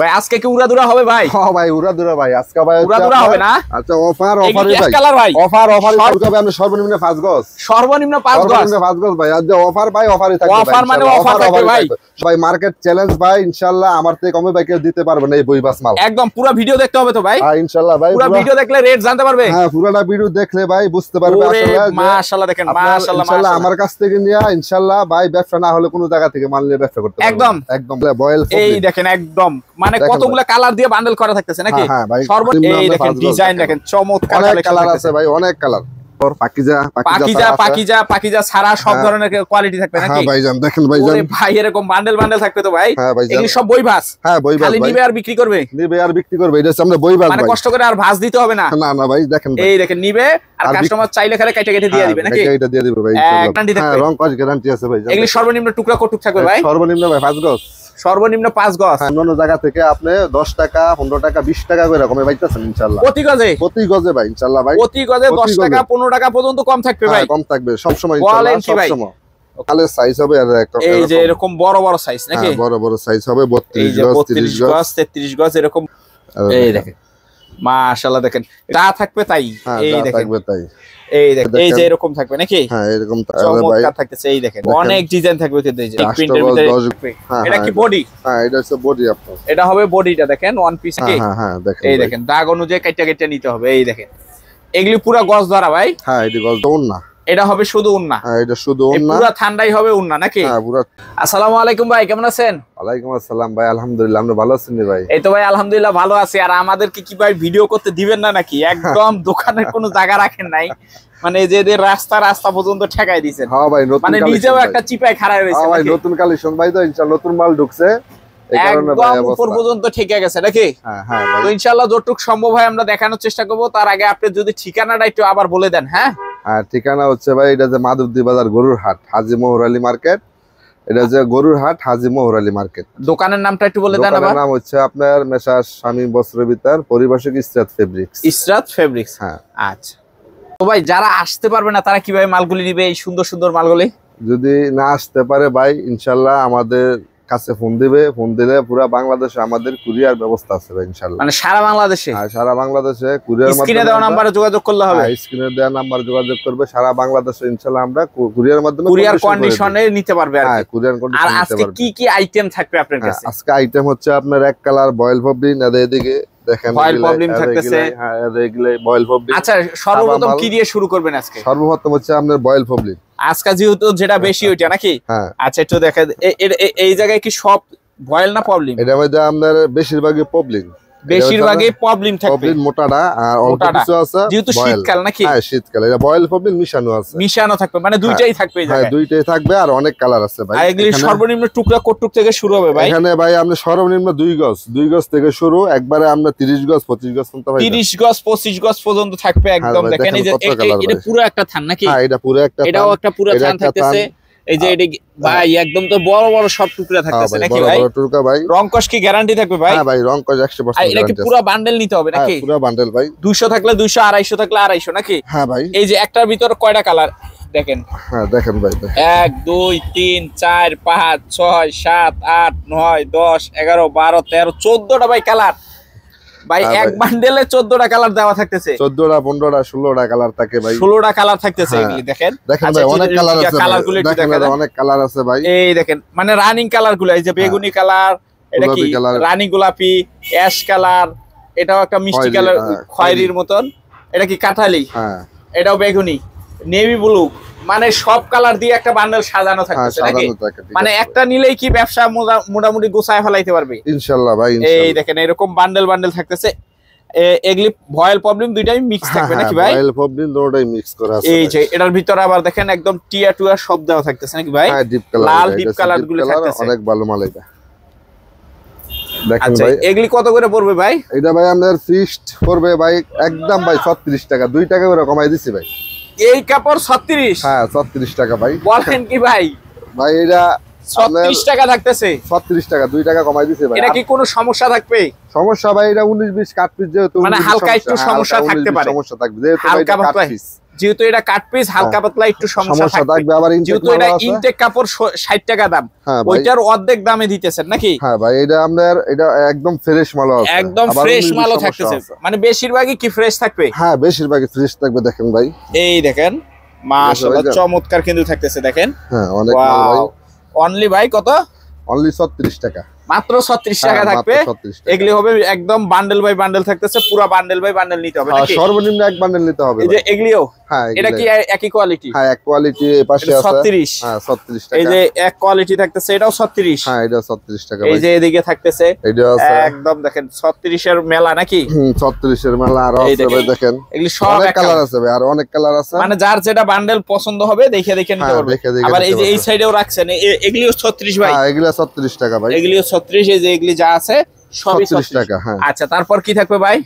ভাই আজকে কি উড়াদুরা হবে ভাই হ্যাঁ ভাই উড়াদুরা ভাই আজকে ভাই উড়াদুরা হবে না আচ্ছা অফার ভাই কালার ভাই অফার সর্বনিম্ন 5 গজ সর্বনিম্ন 5 গজ সর্বনিম্ন 5 গজ ভাই আজকে অফার মানে ভাই থাকবে অফার মানে অফার থাকবে ভাই ভাই মার্কেট চ্যালেঞ্জ ভাই ইনশাআল্লাহ আমার থেকে কমে ভাই কেউ দিতে পারবে না এই বই বাস মাল একদম পুরো ভিডিও দেখতে হবে তো ভাই হ্যাঁ ইনশাআল্লাহ ভাই পুরো ভিডিও দেখলে রেট জানতে পারবে হ্যাঁ পুরোটা ভিডিও দেখলে ভাই বুঝতে পারবে আসলে মাশাআল্লাহ দেখেন মাশাআল্লাহ আমার কাছ থেকে নিয়া ইনশাআল্লাহ ভাই ব্যবসা না হলে কোনো জায়গা থেকে মাল নিয়ে ব্যবসা করতে একদম একদম বয়েল এই দেখেন একদম মানে কতগুলো কালার দিয়ে বান্ডেল করা থাকতেছে নাকি হ্যাঁ, হ্যাঁ, দেখেন ডিজাইন দেখেন চমৎকার কালার আছে ভাই অনেক কালার সব বিক্রি হ্যাঁ। করবে আর বিক্রি করবে বই মানে কষ্ট করে আর দিতে হবে না না না ভাই দেখেন নিবে আর কাস্টমার চাইলে দিয়ে দিবে নাকি দিবে ভাই থাকবে আছে ভাই সর্বনিম্ন টুকরা কটুক থাকবে ভাই সর্বনিম্ন ভাই সর্বনিম্ন পাঁচ গজ হ্যাঁ, অন্যান্য জায়গা থেকে আপনি দশ টাকা পনেরো টাকা বিশ টাকা করে কমে পাইতেছেন ইনশাল্লাহ প্রতি গজে প্রতি গজে ভাই ইনশাল্লাহ ভাই প্রতি গজে দশ টাকা পনেরো টাকা পর্যন্ত কম থাকবে হ্যাঁ, ভাই কম থাকবে সবসময় সবসময় কালের সাইজ হবে এই যে এরকম বড় বড় সাইজ হ্যাঁ, বড় বড় সাইজ হবে এরকম দেখেন দেখেন যা থাকবে তাই থাকবে তাই এই দেখেন এই যে এরকম থাকবে নাকি হ্যাঁ এরকম চমৎকার থাকতেছে এই দেখেন অনেক ডিজাইন থাকবে এই যে প্রিন্টের ভিতরে হ্যাঁ, এটা হ্যাঁ, কি বডি হ্যাঁ এটা হচ্ছে বডি আপনার এটা হবে বডিটা দেখেন ওয়ান হ্যাঁ, পিস কি হ্যাঁ হ্যাঁ দেখেন এই দেখেন দাগ অনুযায়ী কাটটা কাটটা নিতে হবে এই দেখেন এগুলি পুরো গজ ধরা ভাই হ্যাঁ এটি গজ না এটা হবে শুধু উন্না হ্যাঁ, এটা শুধু উন্না পুরো ঠান্ডাই হবে উন্না নাকি হ্যাঁ পুরো আসসালামু আলাইকুম ভাই কেমন আছেন ওয়ালাইকুম আসসালাম ভাই আলহামদুলিল্লাহ আমরা ভালো আছি ভাই এই তো ভাই আলহামদুলিল্লাহ ভালো আছি আর আমাদেরকে কি ভাই ভিডিও করতে দিবেন না নাকি হ্যাঁ। একদম দোকানের কোনো জায়গা রাখেন নাই মানে যে রাস্তা রাস্তা পর্যন্ত ঠেকাই দিয়েছেন হ্যাঁ ভাই নতুন মানে নিজেও একটা চিপায় খাড়া হয়েছে হ্যাঁ ভাই নতুন কালেকশন ভাই তো ইনশাআল্লাহ নতুন মাল ঢুকছে একদম উপর পর্যন্ত ঠেকে গেছে নাকি তো ইনশাআল্লাহ যতটুকু সম্ভব হয় আমরা দেখানোর চেষ্টা করবো তার আগে আপনি যদি ঠিকানাটা একটু আবার বলে দেন হ্যাঁ আর ঠিকানা হচ্ছে ভাই এটা যে মাধবদী বাজার গরুর হাট হাজি আলী মার্কেট এটা যে গরুর হাট হাজি আলী মার্কেট দোকানের নামটা একটু বলে দেন নাম হচ্ছে আপনার মেশা স্বামী বস্ত্র বিতার পরিবেশক ইসরাত ফেব্রিক্স ইসরাত ফেব্রিক্স হ্যাঁ আচ্ছা তো ভাই যারা আসতে পারবে না তারা কিভাবে মালগুলি নিবে এই সুন্দর সুন্দর মালগুলি যদি না আসতে পারে ভাই ইনশাল্লাহ আমাদের কাছে ফোন দিবে ফোন দিলে পুরো বাংলাদেশে আমাদের কুরিয়ার ব্যবস্থা আছে ইনশাআল্লাহ মানে সারা বাংলাদেশে হ্যাঁ সারা বাংলাদেশে কুরিয়ার স্ক্রিনে দেওয়া নম্বরে যোগাযোগ করলে হবে হ্যাঁ স্ক্রিনে দেওয়া নম্বরে যোগাযোগ করবে সারা বাংলাদেশে ইনশাআল্লাহ আমরা কুরিয়ার মাধ্যমে কুরিয়ার কন্ডিশনে নিতে পারবে আর হ্যাঁ কুরিয়ার কন্ডিশনে আর আজকে কি কি আইটেম থাকবে আপনার হ্যাঁ, কাছে আজকে আইটেম হচ্ছে আপনার এক কালার বয়েল পপি না এদিকে দেখেন বয়েল পপি থাকতেছে হ্যাঁ এগুলা বয়েল পপি আচ্ছা সর্বপ্রথম কি দিয়ে শুরু করবেন আজকে সর্বপ্রথম হচ্ছে আপনার বয়েল পপি আজকা যেহেতু যেটা বেশি হ্যাঁ, ওইটা নাকি হ্যাঁ। আচ্ছা একটু দেখা এই জায়গায় কি সব ভয়েল না প্রবলেম এটা মধ্যে আপনার বেশিরভাগই প্রবলেম বেশিরভাগই প্রবলেম থাকে প্রবলেম মোটাটা আর অল্প কিছু আছে যেহেতু শীতকাল নাকি হ্যাঁ শীতকাল এটা বয়েল প্রবলেম মিশানো আছে মিশানো থাকবে মানে হ্যাঁ। দুইটাই থাকবে হ্যাঁ দুইটাই থাকবে আর অনেক কালার আছে ভাই এগুলি সর্বনিম্ন টুকরা কটটুক থেকে শুরু হবে ভাই এখানে ভাই আমরা সর্বনিম্ন দুই গজ দুই গজ থেকে শুরু একবারে আমরা 30 গজ 25 গজ পর্যন্ত ভাই 30 গজ 25 গজ পর্যন্ত থাকবে হ্যাঁ একদম দেখেন এই যে এটা পুরো একটা থান নাকি হ্যাঁ এটা পুরো একটা এটাও একটা পুরো থান থাকতেছে এই যে এটা ভাই একদম তো বড় বড় সব টুকরা হ্যাঁ থাকতেছে নাকি ভাই বড় টুকরা ভাই রং কি গ্যারান্টি থাকবে ভাই হ্যাঁ ভাই রং কস 100% এটা কি পুরো বান্ডেল নিতে হবে হ্যাঁ, নাকি পুরো বান্ডেল ভাই 200 থাকলে 200 250 থাকলে 250 নাকি হ্যাঁ ভাই এই যে একটার ভিতর কয়টা কালার দেখেন হ্যাঁ দেখেন ভাই এক দুই তিন চার পাঁচ ছয় সাত আট নয় দশ এগারো বারো তেরো চোদ্দটা ভাই কালার ভাই হ্যাঁ, এক বান্ডেলে 14টা কালার দেওয়া থাকতেছে 14টা 15টা 16টা কালার থাকে ভাই 16টা কালার থাকতেছে হ্যাঁ। এগুলি দেখেন দেখেন আচ্ছা, ভাই অনেক কালার আছে কালারগুলো একটু দেখেন অনেক কালার আছে ভাই এই দেখেন মানে রানিং কালার কালারগুলো এই যে হ্যাঁ। বেগুনি কালার এটা কি রানী গোলাপি অ্যাশ কালার এটাও একটা মিষ্টি কালার খয়েরির মতন এটা কি কাঁঠালি হ্যাঁ এটাও বেগুনি নেভি ব্লু মানে সব কালার দিয়ে একটা বান্ডেল সাজানো হ্যাঁ, থাকতেছে নাকি মানে একটা নিলেই কি ব্যবসা মোটামুটি গোছায় ফেলাইতে পারবে ইনশাআল্লাহ ভাই এই দেখেন এরকম বান্ডেল বান্ডেল থাকতেছে এগুলি ভয়েল প্রবলেম দুইটাই মিক্স হ্যাঁ, থাকবে হ্যাঁ, নাকি ভাই ভয়েল প্রবলেম দুটোই মিক্স করা আছে এই যে এটার ভিতরে আবার দেখেন একদম টিয়া টুয়া সব দেওয়া থাকতেছে নাকি ভাই লাল ডিপ কালার গুলো থাকতেছে অনেক ভালো মাল এটা আচ্ছা, ভাই এগুলি কত করে পড়বে ভাই এটা ভাই আমাদের ফিস্ট পড়বে ভাই একদম ভাই 36 টাকা দুই টাকা করে কমাই দিছি ভাই এই কাপড় ছত্রিশ হ্যাঁ ছত্রিশ টাকা ভাই বলেন কি ভাই ভাই এটা টাকা থাকতেছে টাকা টাকা কমাই ভাই সমস্যা থাকবে সমস্যা ভাই এটা উনিশ বিশ কাট যেহেতু মানে হালকা একটু সমস্যা হ্যাঁ, থাকতে পারে সমস্যা থাকবে যেহেতু যেহেতু এটা কাট পিস হালকা হ্যাঁ। পাতলা একটু সমস্যা থাকবে আবার যেহেতু এটা ইনটেক কাপড় 60 টাকা দাম হ্যাঁ ওইটার অর্ধেক দামে দিতেছেন নাকি হ্যাঁ ভাই এটা আমাদের এটা একদম ফ্রেশ মাল আছে একদম ফ্রেশ মালও থাকতেছে মানে বেশিরভাগই কি ফ্রেশ থাকবে হ্যাঁ বেশিরভাগই ফ্রেশ থাকবে দেখেন ভাই এই দেখেন মাশাআল্লাহ চমৎকার কিন্তু থাকতেছে দেখেন হ্যাঁ অনেক ভাই অনলি ভাই কত অনলি 36 টাকা মাত্র ছত্রিশ টাকা হ্যাঁ, থাকবে এগুলি হবে একদম বান্ডেল বাই বান্ডেল থাকতেছে পুরো বান্ডেল বাই বান্ডেল নিতে হবে হ্যাঁ, সর্বনিম্ন এক বান্ডেল নিতে হবে এই যে মেলা আর দেখেন এগুলি সব কালার আর অনেক কালার আছে মানে যার যেটা বান্ডেল পছন্দ হবে দেখে দেখে নিতে হ্যাঁ, পারবে আবার এই যে এই সাইডেও রাখছেন এগুলিও ছত্রিশ ভাই এগুলো ছত্রিশ টাকা ভাই এগুলিও ছত্রিশ যা আছে টাকা হ্যাঁ আচ্ছা তারপর কি থাকবে ভাই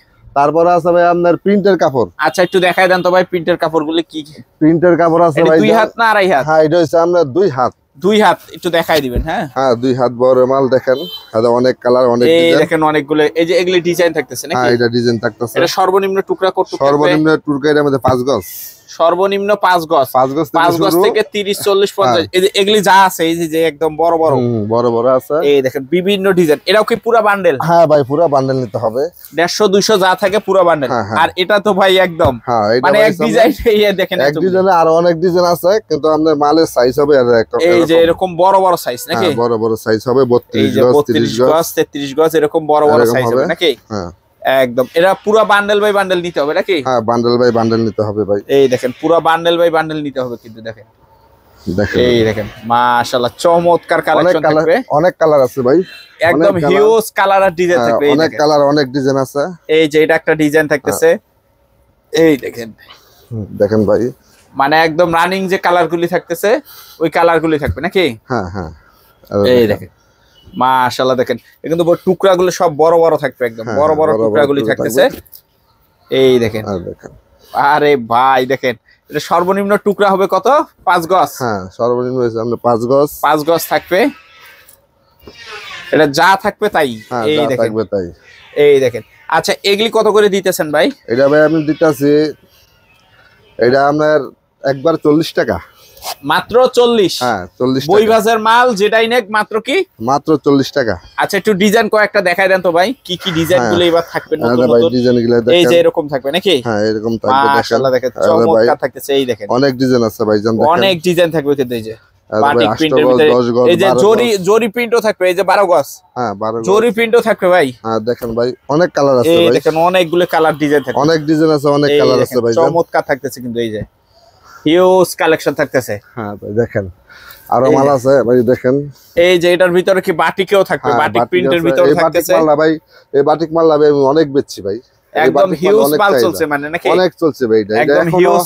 আছে ভাই আপনার প্রিন্টের কাপড় আচ্ছা একটু দেখাই দেন তো ভাই প্রিন্টের গুলি কি প্রিন্টের কাপড় আছে ভাই দুই হাত না আড়াই হাত হ্যাঁ এটা হচ্ছে আপনার দুই হাত দুই হাত একটু দেখাই দিবেন হ্যাঁ হ্যাঁ দুই হাত বড় মাল দেখেন হ্যাঁ, অনেক কালার অনেক এই দেখেন অনেকগুলো এই যে এগুলি ডিজাইন থাকতেছে হ্যাঁ, নাকি হ্যাঁ এটা ডিজাইন থাকতেছে এটা সর্বনিম্ন টুকরা করতে সর্বনিম্ন টুকরা এর মধ্যে পাঁচ গজ সর্বনিম্ন পাঁচ গজ পাঁচ গজ থেকে তিরিশ চল্লিশ হ্যাঁ। পঞ্চাশ এগুলি যা আছে এই যে একদম বড় বড় বড় বড় আছে এই দেখেন বিভিন্ন ডিজাইন এটাও কি পুরা বান্ডেল হ্যাঁ ভাই পুরা বান্ডেল নিতে হবে দেড়শো দুইশো যা থাকে পুরা বান্ডেল হ্যাঁ, হ্যাঁ। আর এটা তো ভাই একদম মানে এক ডিজাইন দেখেন এক ডিজাইনে আরো অনেক ডিজাইন আছে কিন্তু আমাদের মালের সাইজ হবে এই যে এরকম বড় বড় সাইজ নাকি বড় বড় সাইজ হবে বত্রিশ গজ তেত্রিশ গজ এরকম বড় বড় সাইজ হবে নাকি হ্যাঁ একদম এরা পুরো বান্ডেল বাই বান্ডেল নিতে হবে নাকি হ্যাঁ বান্ডেল বাই বান্ডেল নিতে হবে ভাই এই দেখেন পুরো বান্ডেল বাই বান্ডেল নিতে হবে কিন্তু দেখেন এই দেখেন মাশাআল্লাহ চমৎকার কালেকশন থাকবে অনেক কালার আছে ভাই একদম হিউজ কালার আর ডিজাইন হ্যাঁ, থাকবে অনেক কালার অনেক ডিজাইন আছে এই যে এটা একটা ডিজাইন থাকতেছে হ্যাঁ। এই দেখেন দেখেন ভাই মানে একদম রানিং যে কালারগুলি থাকতেছে ওই কালারগুলি থাকবে নাকি হ্যাঁ হ্যাঁ এই দেখেন মাশাআল্লাহ দেখেন কিন্তু টুকরাগুলো সব বড় বড় থাকবে একদম হ্যাঁ, হ্যাঁ, বড় বড় টুকরাগুলি থাকতেছে এই দেখেন আরে ভাই দেখেন এটা সর্বনিম্ন টুকরা হবে কত পাঁচ গজ হ্যাঁ সর্বনিম্ন আমরা পাঁচ গজ পাঁচ গজ থাকবে এটা যা থাকবে তাই হ্যাঁ, এই দেখেন থাকবে তাই এই দেখেন আচ্ছা এগুলি কত করে দিতেছেন ভাই এটা ভাই আমি দিতেছি এটা আপনার একবার চল্লিশ টাকা মাত্র চল্লিশ হ্যাঁ, বইবাজার মাল যেটাই নেক মাত্র কি মাত্র চল্লিশ টাকা আচ্ছা একটু ডিজাইন কয়েকটা দেখাই দেন তো ভাই কি কি ডিজাইন হ্যাঁ। গুলো এবার থাকবে হ্যাঁ, এই যে এরকম থাকবে নাকি এরকম অনেক ডিজাইন আছে ভাই অনেক ডিজাইন থাকবে এই যে বারো থাকবে ভাই দেখেন ভাই অনেক কালার আছে দেখেন অনেকগুলো কালার ডিজাইন থাকে অনেক ডিজাইন আছে অনেক কালার আছে ভাই চমৎকার থাকতেছে কিন্তু এই যে হিউজ কালেকশন থাকতেছে হ্যাঁ দেখেন আরো মাল আছে ভাই দেখেন এই যে এটার ভিতরে কি থাকবে হ্যাঁ, প্রিন্টের ভিতরে থাকতেছে মাল ভাই এই মাল আমি অনেক বেচছি ভাই একদম হিউজ চলছে মানে নাকি অনেক চলছে ভাই এটা একদম হিউজ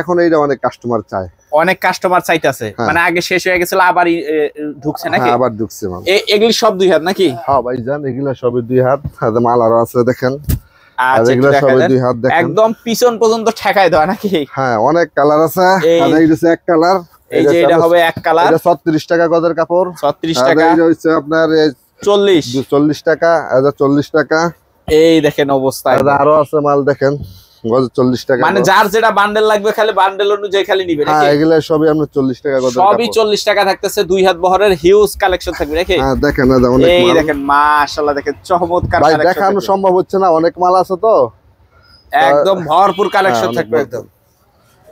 এখন এইটা অনেক কাস্টমার চায় অনেক কাস্টমার চাইতেছে হ্যাঁ। মানে আগে শেষ হয়ে গেছিল আবার ঢুকছে নাকি হ্যাঁ, আবার ঢুকছে মাল এগুলি সব দুই হাত নাকি হ্যাঁ ভাই জান এগুলা সবই দুই হাত মাল আরো আছে দেখেন আচ্ছা, একদম পিছন পর্যন্ত ঠেকাই দেওয়া নাকি হ্যাঁ অনেক কালার আছে এক কালার এই যে এটা হবে এক কালার এটা টাকা গজের কাপড় 36 টাকা এটা আপনার চল্লিশ চল্লিশ টাকা এটা 40 টাকা এই দেখেন অবস্থা আরো আছে মাল দেখেন গজ টাকা মানে যার যেটা বান্ডেল লাগবে খালি বান্ডেল অনুযায়ী খালি নিবে নাকি হ্যাঁ, এগুলা সবই আমরা 40 টাকা গজ সবই টাকা থাকতেছে দুই হাত বহরের হিউজ কালেকশন থাকবে নাকি হ্যাঁ অনেক মাল এই দেখেন দেখেন চমৎকার দেখানো সম্ভব হচ্ছে না অনেক মাল আছে তো একদম ভরপুর কালেকশন হ্যাঁ, থাকবে একদম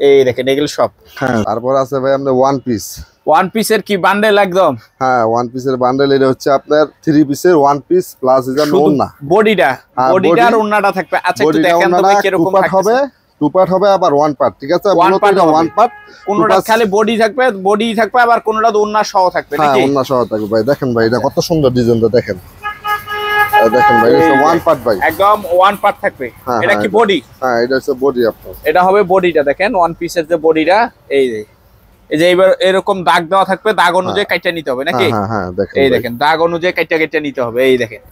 এই দেখেন এগুলো সব হ্যাঁ, তারপর আছে ভাই আমাদের ওয়ান পিস ওয়ান পিসের কি বান্ডেল একদম হ্যাঁ ওয়ান পিসের বান্ডেল এটা হচ্ছে আপনার থ্রি পিসের ওয়ান পিস প্লাস এটা ওন্না বডিটা বডিটা আর ওন্নাটা থাকবে আচ্ছা একটু দেখেন তো ভাই কিরকম হবে টু পার্ট হবে আবার ওয়ান পার্ট ঠিক আছে ওয়ান পার্ট ওয়ান পার্ট কোনটা খালি বডি থাকবে বডি থাকবে আবার কোনটা ওন্না সহ থাকবে হ্যাঁ, নাকি হ্যাঁ ওন্না সহ থাকবে ভাই দেখেন ভাই এটা কত সুন্দর ডিজাইনটা দেখেন দেখেন ভাই এটা ওয়ান পার্ট ভাই একদম ওয়ান পার্ট থাকবে হ্যাঁ, এটা হ্যাঁ, কি বডি হ্যাঁ এটা হচ্ছে বডি আপনার এটা হবে বডিটা দেখেন ওয়ান পিসের যে বডিটা এই যে এই যে এবার এরকম দাগ দেওয়া থাকবে দাগ হ্যাঁ। অনুযায়ী কাইটা নিতে হবে নাকি হ্যাঁ, হ্যাঁ, এই দেখেন দাগ অনুযায়ী কাইটা কাইটা নিতে হবে এই দেখেন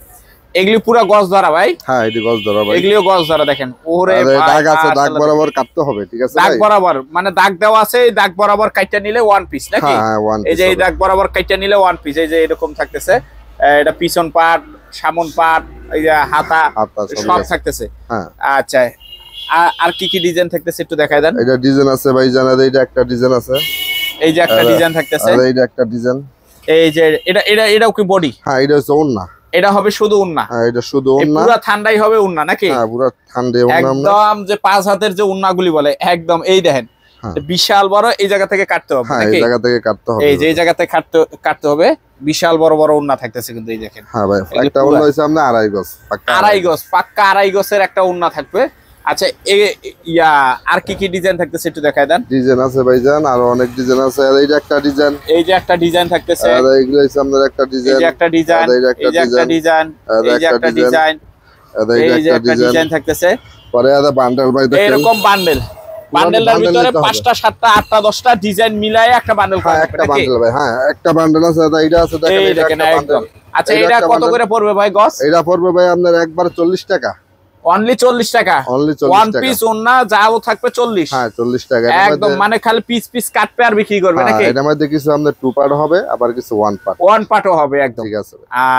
এগুলি পুরা গছ ধরা ভাই হ্যাঁ এগুলি গছ ধরা ভাই এগুলিও গছ ধরা দেখেন ওরে দাগ আছে দাগ বরাবর কাটতে হবে ঠিক আছে দাগ বরাবর মানে দাগ দেওয়া আছে এই দাগ বরাবর কাটটা নিলে ওয়ান পিস নাকি এই যে এই দাগ বরাবর কাটটা নিলে ওয়ান পিস এই যে এরকম থাকতেছে এটা পিছন পাট সামন পাট এই যে হাতা সব থাকতেছে আচ্ছা আর কি কি ডিজাইন থাকতেছে একটু দেখায় দেন এটা ডিজাইন আছে ভাই জানা এইটা একটা ডিজাইন আছে এই যে একটা ডিজাইন থাকতেছে আর এইটা একটা ডিজাইন এই যে এটা এটা এটাও কি বডি হ্যাঁ এটা হচ্ছে ওন্না এটা হবে শুধু উন্না হ্যাঁ এটা শুধু ওন্না পুরো ঠান্ডাই হবে উন্না নাকি হ্যাঁ পুরো ঠান্ডা ওন্না একদম যে পাঁচ হাতের যে উন্নাগুলি বলে একদম এই দেখেন হ্যাঁ। বিশাল বড় এই জায়গা থেকে কাটতে হবে হ্যাঁ, নাকি এই জায়গা থেকে কাটতে হবে এই যে এই জায়গা থেকে কাটতে কাটতে হবে বিশাল বড় বড় উন্না থাকতেছে কিন্তু এই দেখেন হ্যাঁ ভাই একটা উন্না হইছে আমরা আড়াই গজ পাক্কা আড়াই গজ পাক্কা আড়াই গজের একটা উন্না থাকবে আচ্ছা ইয়া আর কি কি ডিজাইন থাকতেছে একটু দেখায় দেন ডিজাইন আছে ভাইজান আর অনেক ডিজাইন আছে আর এইটা একটা ডিজাইন এই যে একটা ডিজাইন থাকতেছে আর আমাদের একটা ডিজাইন এই যে একটা ডিজাইন এই যে একটা ডিজাইন একটা ডিজাইন এই যে একটা ডিজাইন থাকতেছে পরে বান্ডেল ভাই দেখেন এরকম বান্ডেল বান্ডেলের ভিতরে পাঁচটা সাতটা আটটা দশটা ডিজাইন মিলাই একটা বান্ডেল হ্যাঁ, একটা বান্ডেল ভাই হ্যাঁ একটা বান্ডেল আছে দাদা এটা আছে দেখেন একটা বান্ডেল আচ্ছা এটা কত করে পড়বে ভাই গস এটা পড়বে ভাই আপনার একবার 40 টাকা অনলি 40 টাকা অনলি ওয়ান পিস ওন্না যাও থাকবে 40 হ্যাঁ 40 টাকা একদম মানে খালি পিস পিস কাটবে আর বিক্রি করবে হ্যাঁ, নাকি এটা মধ্যে কিছু আমাদের টু পার্ট হবে আবার কিছু ওয়ান পার্ট ওয়ান পার্টও হবে একদম ঠিক আছে